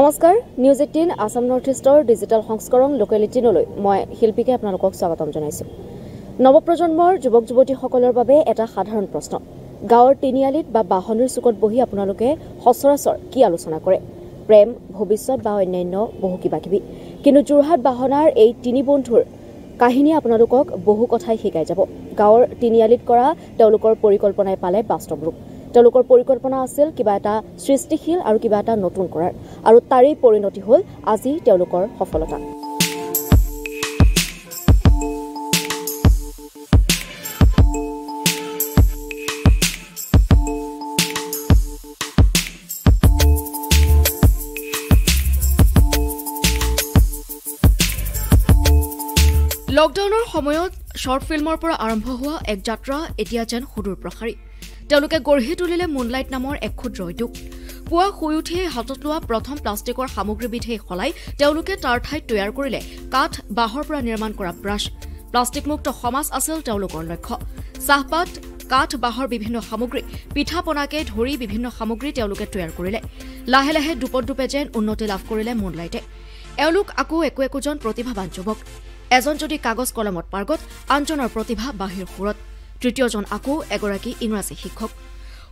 নমস্কাৰ news eighteen Assam north ইষ্টৰ digital সংস্কৰণ লোকেল এইটিনলৈ মই শিল্পীকে আপোনালোকক স্বাগতম জনাইছোঁ নৱপ্ৰজন্মৰ যুৱক যুৱতীসকলৰ বাবে এটা সাধাৰণ প্ৰশ্ন গাঁৱৰ তিনিআলিত বা বাহনীৰ চুকত বহি আপোনালোকে সচৰাচৰ কি আলোচনা কৰে প্ৰেম ভৱিষ্যত বা অন্যান্য বহু কিবা কিবি কিন্তু যোৰহাট বাহনাৰ এই তিনি বন্ধুৰ কাহিনীয়ে আপোনালোকক বহু কথাই শিকাই যাব গাঁৱৰ তিনিআলিত কৰা তেওঁলোকৰ পৰিকল্পনাই পালে বাস্তৱ ৰূপ তেওঁলোকৰ পৰিকল্পনা আছিল কিবা এটা সৃষ্টিশীল আৰু কিবা এটা নতুন কৰাৰ আৰু তাৰেই পৰিণতি হ'ল আজি তেওঁলোকৰ সফলতা লকডাউনৰ সময়ত শ্বৰ্ট ফিল্মৰ পৰা আৰম্ভ হোৱা এক যাত্ৰা এতিয়া যেন সুদূৰ প্ৰসাৰী তেওঁলোকে গঢ়ি তুলিলে মুনলাইট নামৰ এক ক্ষুদ্ৰ উদ্যোগ পুৱা শুই উঠিয়ে হাতত লোৱা প্ৰথম প্লাষ্টিকৰ সামগ্ৰীবিধেই সলাই তেওঁলোকে তাৰ ঠাইত তৈয়াৰ কৰিলে কাঠ বাঁহৰ পৰা নিৰ্মাণ কৰা ব্ৰাছ প্লাষ্টিকমুক্ত সমাজ আছিল তেওঁলোকৰ লক্ষ্য চাহপাত কাঠ বাঁহৰ বিভিন্ন সামগ্ৰী পিঠা পনাকে ধৰি বিভিন্ন সামগ্ৰী তেওঁলোকে তৈয়াৰ কৰিলে লাহে লাহে দুপত দুপে যেন উন্নতি লাভ কৰিলে মুনলাইটে এওঁলোক আকৌ একো একোজন প্ৰতিভাবান যুৱক এজন যদি কাগজ কলমত পাৰ্গত আনজনৰ প্ৰতিভা বাঁহীৰ সুৰত তৃতীয়জন আকৌ এগৰাকী ইংৰাজী শিক্ষক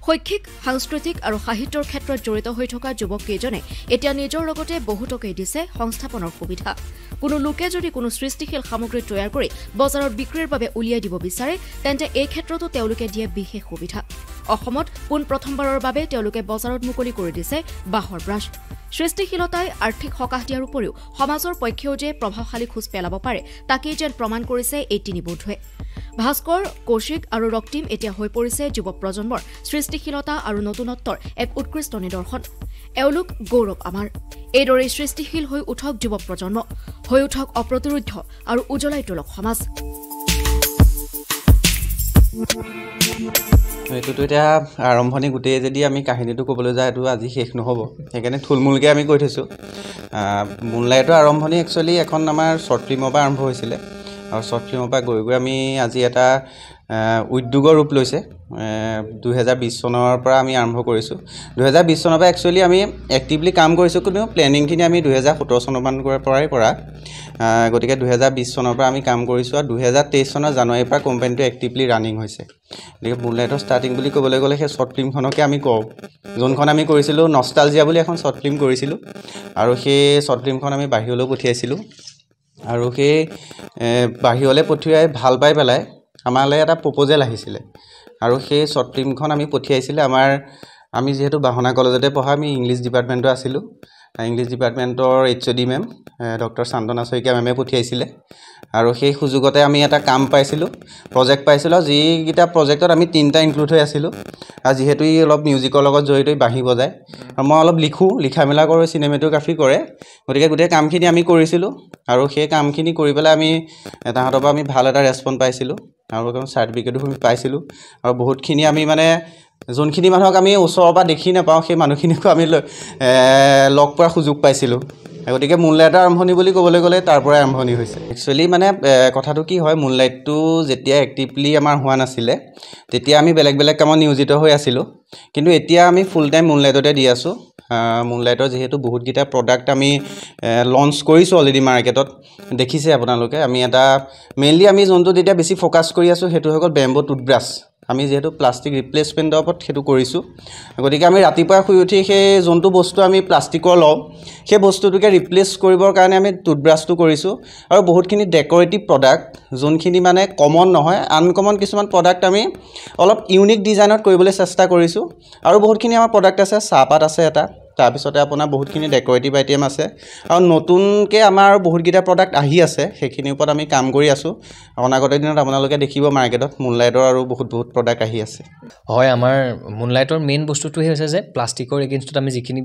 শৈক্ষিক সাংস্কৃতিক আৰু সাহিত্যৰ ক্ষেত্ৰত জড়িত হৈ থকা যুৱককেইজনে এতিয়া নিজৰ লগতে বহুতকে দিছে সংস্থাপনৰ সুবিধা কোনো লোকে যদি কোনো সৃষ্টিশীল সামগ্ৰী তৈয়াৰ কৰি বজাৰত বিক্ৰীৰ বাবে উলিয়াই দিব বিচাৰে তেন্তে এই ক্ষেত্ৰতো তেওঁলোকে দিয়ে বিশেষ সুবিধা অসমত পোনপ্ৰথমবাৰৰ বাবে তেওঁলোকে বজাৰত মুকলি কৰি দিছে বাঁহৰ ব্ৰাছ সৃষ্টিশীলতাই আৰ্থিক সকাহ দিয়াৰ উপৰিও সমাজৰ পক্ষেও যে প্ৰভাৱশালী খোজ পেলাব পাৰে তাকেই যেন প্ৰমাণ কৰিছে এই তিনিবোধে ভাস্কৰ কৌশিক আৰু ৰক্তিম এতিয়া হৈ পৰিছে যুৱ প্ৰজন্মৰ সৃষ্টিশীলতা আৰু নতুনত্বৰ এক উৎকৃষ্ট নিদৰ্শন এওঁলোক গৌৰৱ আমাৰ এইদৰেই সৃষ্টিশীল হৈ উঠক যুৱ প্ৰজন্ম হৈ উঠক অপ্ৰতিৰোধ্য আৰু উজ্বলাই তোলক সমাজ এইটোতো এতিয়া আৰম্ভণি গোটেই যদি আমি কাহিনীটো ক'বলৈ যাওঁ এইটো আজি শেষ নহ'ব সেইকাৰণে থুলমূলকৈ আমি কৈ থৈছোঁ মুনলাইটৰ আৰম্ভণি একচুৱেলি এখন আমাৰ শ্বৰ্ট ফিল্মৰ পৰা আৰম্ভ হৈছিলে আৰু শ্বৰ্ট ফিল্মৰ পৰা গৈ গৈ আমি আজি এটা উদ্যোগৰ ৰূপ লৈছে দুহেজাৰ বিছ চনৰ পৰা আমি আৰম্ভ কৰিছোঁ দুহেজাৰ বিছ চনৰ পৰা একচুৱেলি আমি এক্টিভলি কাম কৰিছোঁ কিন্তু প্লেনিংখিনি আমি দুহেজাৰ সোতৰ চনমানৰ পৰাই কৰা গতিকে দুহেজাৰ বিছ চনৰ পৰা আমি কাম কৰিছোঁ আৰু দুহেজাৰ তেইছ চনৰ জানুৱাৰীৰ পৰা কোম্পানীটো এক্টিভলি ৰাণিং হৈছে গতিকে বুলেটৰ ষ্টাৰ্টিং বুলি ক'বলৈ গ'লে সেই শ্বৰ্ট ফিল্মখনকে আমি কওঁ যোনখন আমি কৰিছিলোঁ নষ্টালজিয়া বুলি এখন শ্বৰ্ট ফিল্ম কৰিছিলোঁ আৰু সেই শ্বৰ্ট ফিল্মখন আমি বাহিৰলৈ পঠিয়াইছিলোঁ আৰু সেই বাহিৰলৈ পঠিয়াই ভাল পাই পেলাই আমালৈ এটা প্ৰপ'জেল আহিছিলে আৰু সেই শ্বৰ্ট ফিল্মখন আমি পঠিয়াইছিলে আমাৰ আমি যিহেতু বাহনা কলেজতে পঢ়া আমি ইংলিছ ডিপাৰ্টমেণ্টৰ আছিলোঁ ইংলিছ ডিপাৰ্টমেণ্টৰ H O' D ma'am doctor Chandana Saikia মেমে পঠিয়াইছিলে আৰু সেই সুযোগতে আমি এটা কাম পাইছিলোঁ প্ৰজেক্ট পাইছিলোঁ আৰু যিকেইটা প্ৰজেক্টত আমি তিনিটা ইনক্লুড হৈ আছিলোঁ আৰু যিহেতু ই অলপ মিউজিকৰ লগত জড়িত বাঁহী বজায় আৰু মই অলপ লিখোঁ লিখা মেলা কৰোঁ চিনেমেটোগ্ৰাফি কৰে গতিকে গোটেই কামখিনি আমি কৰিছিলোঁ আৰু সেই কামখিনি কৰি পেলাই আমি তাহাঁতৰ পৰা আমি ভাল এটা ৰেচপন পাইছিলোঁ আৰু চাৰ্টিফিকেটো আমি পাইছিলোঁ আৰু বহুতখিনি আমি মানে যোনখিনি মানুহক আমি ওচৰৰ পৰা দেখি নাপাওঁ সেই মানুহখিনিকো আমি লগ পোৱাৰ সুযোগ পাইছিলোঁ গতিকে মুনলাইটৰ আৰম্ভণি বুলি ক'বলৈ গ'লে তাৰ পৰাই আৰম্ভণি হৈছে একচুৱেলি মানে কথাটো কি হয় মুনলাইটটো যেতিয়া এক্টিভলি আমাৰ হোৱা নাছিলে তেতিয়া আমি বেলেগ বেলেগ কামত নিয়োজিত হৈ আছিলোঁ কিন্তু এতিয়া আমি ফুল টাইম মুনলাইটতে দি আছোঁ মুনলাইটৰ যিহেতু বহুতকেইটা প্ৰডাক্ট আমি লঞ্চ কৰিছোঁ অলৰেডি মাৰ্কেটত দেখিছে আপোনালোকে আমি এটা মেইনলি আমি যোনটো যেতিয়া বেছি ফ'কাছ কৰি আছোঁ সেইটো হৈ গ'ল বেম্বো টুথব্ৰাছ আমি যিহেতু প্লাষ্টিক ৰিপ্লেচমেণ্টৰ ওপৰত সেইটো কৰিছোঁ গতিকে আমি ৰাতিপুৱা শুই উঠি সেই যোনটো বস্তু আমি প্লাষ্টিকৰ লওঁ সেই বস্তুটোকে ৰিপ্লেচ কৰিবৰ কাৰণে আমি টুথব্ৰাছটো কৰিছোঁ আৰু বহুতখিনি ডেক'ৰেটিভ প্ৰডাক্ট যোনখিনি মানে কমন নহয় আনকমন কিছুমান প্ৰডাক্ট আমি অলপ ইউনিক ডিজাইনত কৰিবলৈ চেষ্টা কৰিছোঁ আৰু বহুতখিনি আমাৰ প্ৰডাক্ট আছে চাহপাত আছে এটা তাৰপিছতে আপোনাৰ বহুতখিনি ডেক'ৰেটিভ আইটেম আছে আৰু নতুনকৈ আমাৰ বহুতকেইটা প্ৰডাক্ট আহি আছে সেইখিনিৰ ওপৰত আমি কাম কৰি আছোঁ অনাগত দিনত আপোনালোকে দেখিব মাৰ্কেটত মুনলাইটৰ আৰু বহুত বহুত প্ৰডাক্ট আহি আছে হয় আমাৰ মুনলাইটৰ মেইন বস্তুটোৱে হৈছে যে প্লাষ্টিকৰ এগেইনষ্টত আমি যিখিনি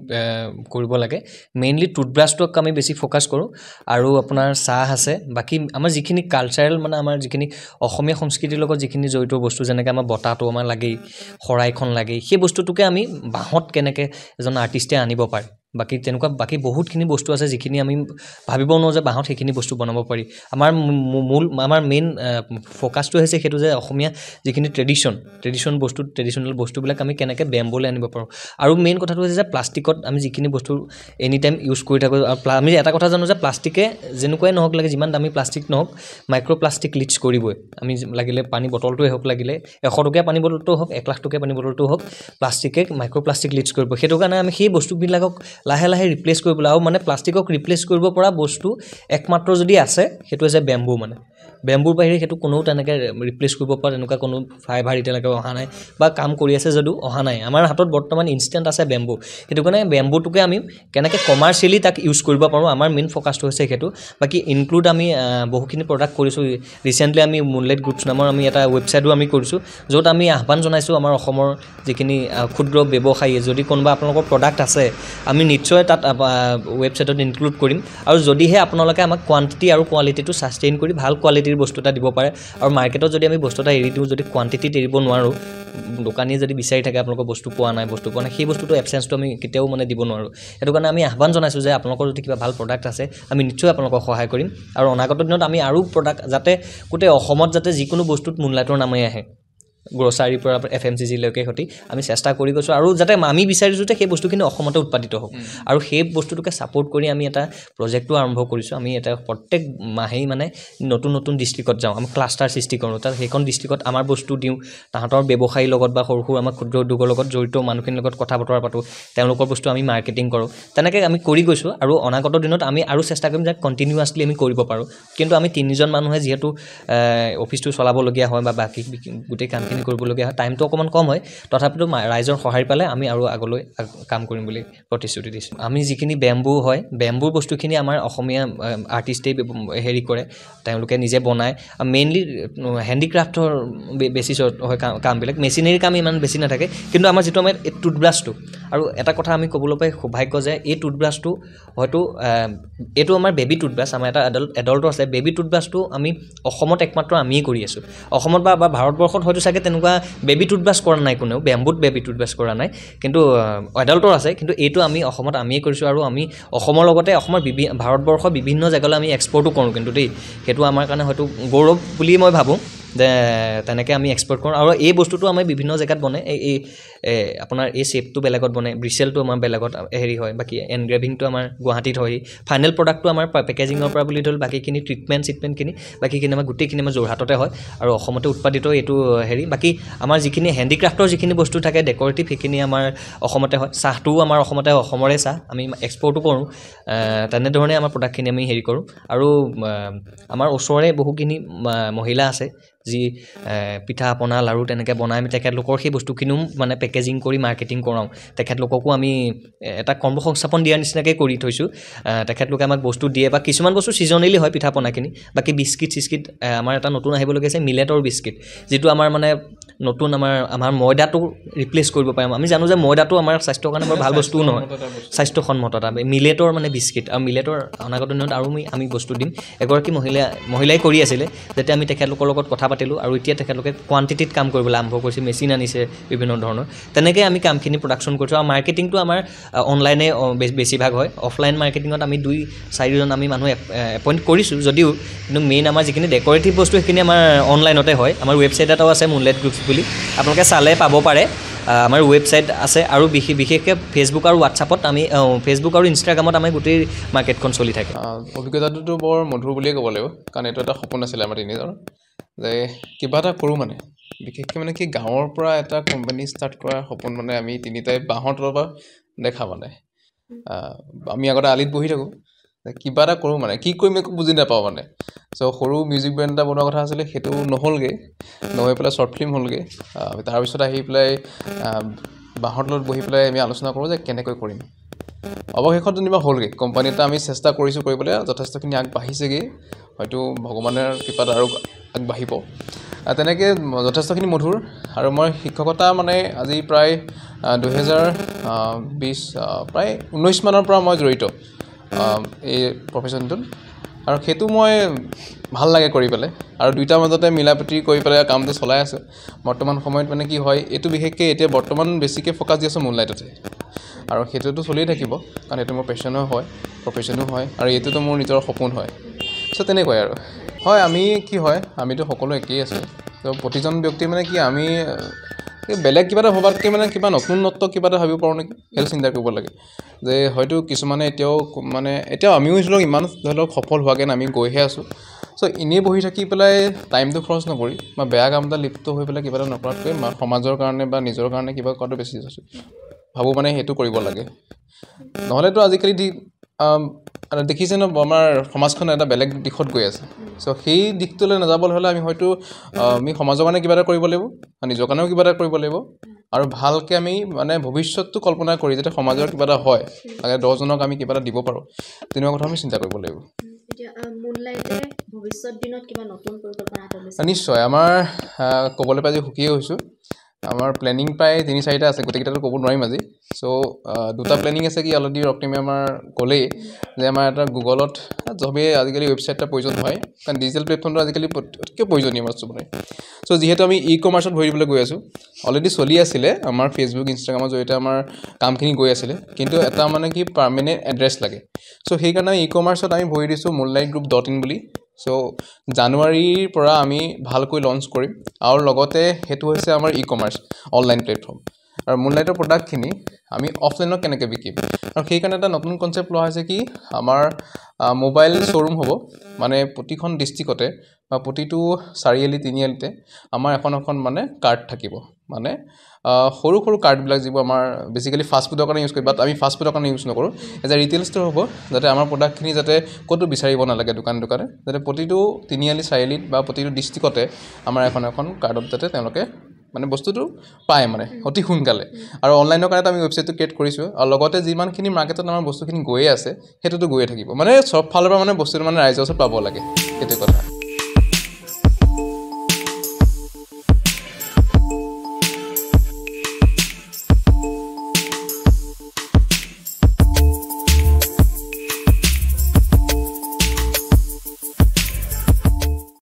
কৰিব লাগে মেইনলি টুথব্ৰাছটোক আমি বেছি ফ'কাছ কৰোঁ আৰু আপোনাৰ চাহ আছে বাকী আমাৰ যিখিনি কালচাৰেল মানে আমাৰ যিখিনি অসমীয়া সংস্কৃতিৰ লগত যিখিনি জড়িত বস্তু যেনেকৈ আমাৰ বতাহটো আমাৰ লাগেই শৰাইখন লাগেই সেই বস্তুটোকে আমি বাঁহত কেনেকৈ এজন আৰ্টিষ্টে আনিব পাৰে বাকী তেনেকুৱা বাকী বহুতখিনি বস্তু আছে যিখিনি আমি ভাবিব নোৱাৰোঁ যে বাঁহত সেইখিনি বস্তু বনাব পাৰি আমাৰ মূল আমাৰ মেইন ফ'কাছটো হৈছে সেইটো যে অসমীয়া যিখিনি ট্ৰেডিশ্যন ট্ৰেডিশ্যন বস্তু ট্ৰেডিশ্যনেল বস্তুবিলাক আমি কেনেকৈ বেম্বলৈ আনিব পাৰোঁ আৰু মেইন কথাটো হৈছে যে প্লাষ্টিকত আমি যিখিনি বস্তু এনি টাইম ইউজ কৰি থাকোঁ আৰু আমি এটা কথা জানো যে প্লাষ্টিকে যেনেকুৱাই নহওক লাগে যিমান দামী প্লাষ্টিক নহওক মাইক্ৰ' প্লাষ্টিক লিডছ কৰিবই আমি লাগিলে পানী বটলটোৱে হওক লাগিলে এশ টকীয়া পানী বটলটো হওক এক লাখ টকীয়া পানী বটলটো হওক প্লাষ্টিকে মাইক্ৰ' প্লাষ্টিক লিডছ কৰিব সেইটো কাৰণে আমি সেই বস্তুবিলাকক লাহে লাহে ৰিপ্লেছ কৰিবলৈ আৰু মানে প্লাষ্টিকক ৰিপ্লেছ কৰিব পৰা বস্তু একমাত্ৰ যদি আছে সেইটো হৈছে বেম্বু মানে বেম্বুৰ বাহিৰে সেইটো কোনেও তেনেকৈ ৰিপ্লেচ কৰিব পৰা তেনেকুৱা কোনো ফাইভাৰ এতিয়ালৈকে অহা নাই বা কাম কৰি আছে যদিও অহা নাই আমাৰ হাতত বৰ্তমান ইনষ্টেণ্ট আছে বেম্বু সেইটো কাৰণে বেম্বুটোকে আমি কেনেকৈ কমাৰ্চিয়েলি তাক ইউজ কৰিব পাৰোঁ আমাৰ মেইন ফ'কাছটো হৈছে সেইটো বাকী ইনক্লুড আমি বহুখিনি প্ৰডাক্ট কৰিছোঁ ৰিচেণ্টলি আমি মুনলাইট গ্ৰুপছ নামৰ আমি এটা ৱেবছাইটো আমি কৰিছোঁ য'ত আমি আহ্বান জনাইছোঁ আমাৰ অসমৰ যিখিনি ক্ষুদ্ৰ ব্যৱসায়ীয়ে যদি কোনোবা আপোনালোকৰ প্ৰডাক্ট আছে আমি নিশ্চয় তাত ৱেবছাইটত ইনক্লুড কৰিম আৰু যদিহে আপোনালোকে আমাক কোৱান্টিটি আৰু কোৱালিটিটো ছাষ্টেইন কৰি ভাল কোৱালিটি কোৱালিটিৰ বস্তু এটা দিব পাৰে আৰু মাৰ্কেটত যদি আমি বস্তু এটা এৰি দিওঁ যদি কোৱান্টিটিত এৰিব নোৱাৰোঁ দোকানীয়ে যদি বিচাৰি থাকে আপোনালোকৰ বস্তু পোৱা নাই বস্তু পোৱা নাই সেই বস্তুটো এবচেঞ্চটো আমি কেতিয়াও মানে দিব নোৱাৰোঁ সেইটো কাৰণে আমি আহ্বান জনাইছোঁ যে আপোনালোকৰ যদি কিবা ভাল প্ৰডাক্ট আছে আমি নিশ্চয় আপোনালোকক সহায় কৰিম আৰু অনাগত দিনত আমি আৰু প্ৰডাক্ট যাতে গোটেই অসমত যাতে যিকোনো বস্তুত মুনলাইটৰ নামেই আহে গ্ৰচাৰীৰ পৰা এফ এম চি জিলৈকে সৈতে আমি চেষ্টা কৰি গৈছোঁ আৰু যাতে আমি বিচাৰিছোঁ যে সেই বস্তুখিনি অসমতে উৎপাদিত হওক আৰু সেই বস্তুটোকে ছাপৰ্ট কৰি আমি এটা প্ৰজেক্টো আৰম্ভ কৰিছোঁ আমি এটা প্ৰত্যেক মাহেই মানে নতুন নতুন ডিষ্ট্ৰিক্টত যাওঁ আমি ক্লাষ্টাৰ সৃষ্টি কৰোঁ তাত সেইখন ডিষ্ট্ৰিক্টত আমাৰ বস্তু দিওঁ তাহাঁতৰ ব্যৱসায়ীৰ লগত বা সৰু সৰু আমাৰ ক্ষুদ্ৰ উদ্যোগৰ লগত জড়িত মানুহখিনিৰ লগত কথা বতৰা পাতোঁ তেওঁলোকৰ বস্তু আমি মাৰ্কেটিং কৰোঁ তেনেকৈ আমি কৰি গৈছোঁ আৰু অনাগত দিনত আমি আৰু চেষ্টা কৰিম যে কণ্টিনিউৱাছলি আমি কৰিব পাৰোঁ কিন্তু আমি তিনিজন মানুহে যিহেতু অফিচটো চলাবলগীয়া হয় বা বাকী গোটেই কামখিনি ইনভেষ্টিগেশ্যন কৰিবলগীয়া হয় টাইমটো অকণমান কম হয় তথাপিতো ৰাইজৰ সহায় পালে আমি আৰু আগলৈ কাম কৰিম বুলি প্ৰতিশ্ৰুতি দিছোঁ আমি যিখিনি বেম্বু হয় বেম্বুৰ বস্তুখিনি আমাৰ অসমীয়া আৰ্টিষ্টেই হেৰি কৰে তেওঁলোকে নিজে বনায় মেইনলি হেণ্ডিক্ৰাফ্টৰ বেচিছত হয় কাম কামবিলাক মেচিনেৰীৰ কাম ইমান বেছি নাথাকে কিন্তু আমাৰ যিটো আমাৰ এই টুথব্ৰাছটো আৰু এটা কথা আমি ক'বলৈ পাই সৌভাগ্য যে এই টুথব্ৰাছটো হয়তো এইটো আমাৰ বেবী টুথব্ৰাছ আমাৰ এটা এডাল্ট এডাল্টো আছে বেবী টুথব্ৰাছটো আমি অসমত একমাত্ৰ আমিয়ে কৰি আছোঁ অসমত বা ভাৰতবৰ্ষত হয়তো চাগে এতিয়ালৈকে তেনেকুৱা বেবী টুথব্ৰাছ কৰা নাই কোনেও বেম্বুত বেবী টুথব্ৰাছ কৰা নাই কিন্তু এডাল্টৰ আছে কিন্তু এইটো আমি অসমত আমিয়ে কৰিছোঁ আৰু আমি অসমৰ লগতে অসমৰ বিভিন্ন ভাৰতবৰ্ষৰ বিভিন্ন জেগালৈ আমি এক্সপৰ্টো কৰোঁ কিন্তু দেই সেইটো আমাৰ কাৰণে হয়তো গৌৰৱ বুলিয়েই মই ভাবোঁ তেনেকৈ আমি এক্সপৰ্ট কৰোঁ আৰু এই বস্তুটো আমি বিভিন্ন জেগাত বনে এই এই আপোনাৰ এই শ্বেপটো বেলেগত বনে ব্ৰিচেলটো আমাৰ বেলেগত হেৰি হয় বাকী এনগ্ৰেভিংটো আমাৰ গুৱাহাটীত হয় ফাইনেল প্ৰডাক্টটো আমাৰ পেকেজিঙৰ পৰা বুলি ধৰি লওক বাকীখিনি ট্ৰিটমেণ্ট চিটমেণ্টখিনি বাকীখিনি আমাৰ গোটেইখিনি আমাৰ যোৰহাটতে হয় আৰু অসমতে উৎপাদিত এইটো হেৰি বাকী আমাৰ যিখিনি হেণ্ডিক্ৰাফ্টৰ যিখিনি বস্তু থাকে ডেকৰেটিভ সেইখিনি আমাৰ অসমতে হয় চাহটোও আমাৰ অসমতে হয় অসমৰে চাহ আমি এক্সপৰ্টো কৰোঁ তেনেধৰণে আমাৰ প্ৰডাক্টখিনি আমি হেৰি কৰোঁ আৰু আমাৰ ওচৰৰে বহুখিনি মহিলা আছে যি পিঠা পনা লাড়ু তেনেকৈ বনাই আমি তেখেতলোকৰ সেই বস্তুখিনিও মানে পেকেজিং কৰি মাৰ্কেটিং কৰাওঁ তেখেতলোককো আমি এটা কৰ্ম সংস্থাপন দিয়াৰ নিচিনাকৈ কৰি থৈছোঁ তেখেতলোকে আমাক বস্তু দিয়ে বা কিছুমান বস্তু ছিজনেলি হয় পিঠা পনাখিনি বাকী বিস্কিট চিস্কিট আমাৰ এটা নতুন আহিবলগীয়া হৈছে মিলেটৰ বিস্কিট যিটো আমাৰ মানে নতুন আমাৰ আমাৰ ময়দাটো ৰিপ্লেচ কৰিব পাৰিম আমি জানো যে ময়দাটো আমাৰ স্বাস্থ্যৰ কাৰণে বৰ ভাল বস্তুও নহয় স্বাস্থ্যসন্মত এটা মিলেটৰ মানে বিস্কিট আৰু মিলেটৰ অনাগত দিনত আৰু আমি আমি বস্তু দিম এগৰাকী মহিলা মহিলাই কৰি আছিলে যেতিয়া আমি তেখেতলোকৰ লগত কথা পাতিলোঁ আৰু এতিয়া তেখেতলোকে কোৱান্টিটিত কাম কৰিবলৈ আৰম্ভ কৰিছে মেচিন আনিছে বিভিন্ন ধৰণৰ তেনেকৈ আমি কামখিনি প্ৰডাকশ্যন কৰিছোঁ আৰু মাৰ্কেটিংটো আমাৰ অনলাইনে বেছিভাগ হয় অফলাইন মাৰ্কেটিঙত আমি দুই চাৰিজন আমি মানুহ এপইণ্ট কৰিছোঁ যদিও কিন্তু মেইন আমাৰ যিখিনি ডেকৰেটিভ বস্তু সেইখিনি আমাৰ অনলাইনতে হয় আমাৰ ৱেবছাইট এটাও আছে মুনলাইট গ্ৰুপ বুলি আপোনালোকে চালে পাব পাৰে আমাৰ ৱেবছাইট আছে আৰু বিশেষ বিশেষকৈ ফেচবুক আৰু হোৱাটছআপত আমি ফেচবুক আৰু ইনষ্টাগ্ৰামত আমি গোটেই মাৰ্কেটখন চলি থাকে অভিজ্ঞতাটোতো বৰ মধুৰ বুলিয়ে ক'ব লাগিব কাৰণ এইটো এটা সপোন আছিলে আমাৰ তিনিজন যে কিবা এটা কৰোঁ মানে বিশেষকৈ মানে কি গাঁৱৰ পৰা এটা কোম্পানী ষ্টাৰ্ট কৰাৰ সপোন মানে আমি তিনিটাই বাঁহৰ তলৰ পৰা দেখা মানে আমি আগতে আলিত বহি থাকোঁ কিবা এটা কৰোঁ মানে কি কৰিম একো বুজি নাপাওঁ মানে চ' সৰু মিউজিক ব্ৰেণ্ড এটা বনোৱা কথা আছিলে সেইটো নহ'লগৈ নহৈ পেলাই শ্বৰ্ট ফিল্ম হ'লগৈ তাৰপিছত আহি পেলাই বাঁহৰ তলত বহি পেলাই আমি আলোচনা কৰোঁ যে কেনেকৈ কৰিম অৱশেষত যেনিবা হ'লগৈ কোম্পানী এটা আমি চেষ্টা কৰিছোঁ কৰিবলৈ যথেষ্টখিনি আগবাঢ়িছেগৈ হয়তো ভগৱানৰ কৃপাত আৰু আগবাঢ়িব তেনেকৈ যথেষ্টখিনি মধুৰ আৰু মই শিক্ষকতা মানে আজি প্ৰায় দুহেজাৰ বিছ প্ৰায় ঊনৈছ মানৰ পৰা মই জড়িত এই প্ৰফেশ্যনটোত আৰু সেইটো মই ভাল লাগে কৰি পেলাই আৰু দুইটাৰ মাজতে মিলা প্ৰীতি কৰি পেলাই কামটো চলাই আছোঁ বৰ্তমান সময়ত মানে কি হয় এইটো বিশেষকৈ এতিয়া বৰ্তমান বেছিকৈ ফ'কাছ দি আছোঁ মোন লাইটতে আৰু সেইটোতো চলিয়ে থাকিব কাৰণ এইটো মোৰ পেচনো হয় প্ৰফেশ্যনো হয় আৰু এইটোতো মোৰ নিজৰ সপোন হয় চ' তেনেকুৱাই আৰু হয় আমি কি হয় আমিতো সকলো একেই আছোঁ তো প্ৰতিজন ব্যক্তি মানে কি আমি বেলেগ কিবা এটা ভবাতকৈ মানে কিবা নতুন নতুনত্ব কিবা এটা ভাবিব পাৰোঁ নেকি সেইটো চিন্তা কৰিব লাগে যে হয়তো কিছুমানে এতিয়াও মানে এতিয়াও আমিও ধৰি লওক ইমান ধৰি লওক সফল হোৱাকৈ আমি গৈহে আছোঁ চ' এনেই বহি থাকি পেলাই টাইমটো খৰচ নকৰি বা বেয়া কাম এটা লিপ্ত হৈ পেলাই কিবা এটা নকৰাতকৈ সমাজৰ কাৰণে বা নিজৰ কাৰণে কিবা কৰাটো বেছি ভাবোঁ মানে সেইটো কৰিব লাগে নহ'লেতো আজিকালি দি Um, দেখিছে ন আমাৰ সমাজখন এটা বেলেগ দিশত গৈ আছে চ' সেই দিশটোলৈ নাযাবলৈ হ'লে আমি হয়তো আমি সমাজৰ কাৰণে কিবা এটা কৰিব লাগিব নিজৰ কাৰণেও কিবা এটা কৰিব লাগিব আৰু ভালকৈ আমি মানে ভৱিষ্যতটো কল্পনা কৰি যাতে সমাজৰ কিবা এটা হয় তাকে দহজনক আমি কিবা এটা দিব পাৰোঁ তেনেকুৱা কথা আমি চিন্তা কৰিব লাগিব নিশ্চয় আমাৰ ক'বলৈ পাই যে সুখীয়ে হৈছোঁ আমাৰ প্লেনিং প্ৰায় তিনি চাৰিটা আছে গোটেইকেইটাতো ক'ব নোৱাৰিম আজি চ' দুটা প্লেনিং আছে কি অলৰেডি ৰক্তিমে আমাৰ ক'লেই যে আমাৰ এটা গুগলত চবেই আজিকালি ৱেবছাইট এটা প্ৰয়োজন হয় কাৰণ ডিজিটেল প্লেটফৰ্মটো আজিকালি অতিকৈ প্ৰয়োজনীয় আমাৰ চবৰে চ' যিহেতু আমি ই কমাৰ্চত ভৰি দিবলৈ গৈ আছোঁ অলৰেডি চলি আছিলে আমাৰ ফেচবুক ইনষ্টাগ্ৰামৰ জৰিয়তে আমাৰ কামখিনি গৈ আছিলে কিন্তু এটা মানে কি পাৰ্মানেণ্ট এড্ৰেছ লাগে চ' সেইকাৰণে ই কমাৰ্চত আমি ভৰি দিছোঁ মুল্লাইট গ্ৰুপ ডট ইন বুলি চ' জানুৱাৰীৰ পৰা আমি ভালকৈ লঞ্চ কৰিম আৰু লগতে সেইটো হৈছে আমাৰ ই কমাৰ্চ অনলাইন প্লেটফৰ্ম আৰু মুনলাইটৰ প্ৰডাক্টখিনি আমি অফলাইনত কেনেকৈ বিকিম আৰু সেইকাৰণে এটা নতুন কনচেপ্ট লোৱা হৈছে কি আমাৰ মোবাইল শ্ব'ৰুম হ'ব মানে প্ৰতিখন ডিষ্ট্ৰিকতে বা প্ৰতিটো চাৰিআলি তিনিআলিতে আমাৰ এখন এখন মানে কাৰ্ড থাকিব মানে সৰু সৰু কাৰ্ডবিলাক যিবোৰ আমাৰ বেছিকেলি ফাষ্টফুডৰ কাৰণে ইউজ কৰি বাট আমি ফাষ্টফুডৰ কাৰণে ইউজ নকৰোঁ এজ এ ৰিটেইল ষ্ট'ৰ হ'ব যাতে আমাৰ প্ৰডাক্টখিনি যাতে ক'তো বিচাৰিব নালাগে দোকান দোকানে যাতে প্ৰতিটো তিনিআলি চাৰিআলিত বা প্ৰতিটো ডিষ্ট্ৰিকতে আমাৰ এখন এখন কাৰ্ডত যাতে তেওঁলোকে মানে বস্তুটো পায় মানে অতি সোনকালে আৰু অনলাইনৰ কাৰণে আমি ৱেবছাইটটো ক্ৰিয়েট কৰিছোঁ আৰু লগতে যিমানখিনি মাৰ্কেটত আমাৰ বস্তুখিনি গৈয়ে আছে সেইটোতো গৈয়ে থাকিব মানে চব ফালৰ পৰা মানে বস্তুটো মানে ৰাইজৰ ওচৰত পাব লাগে সেইটো কথা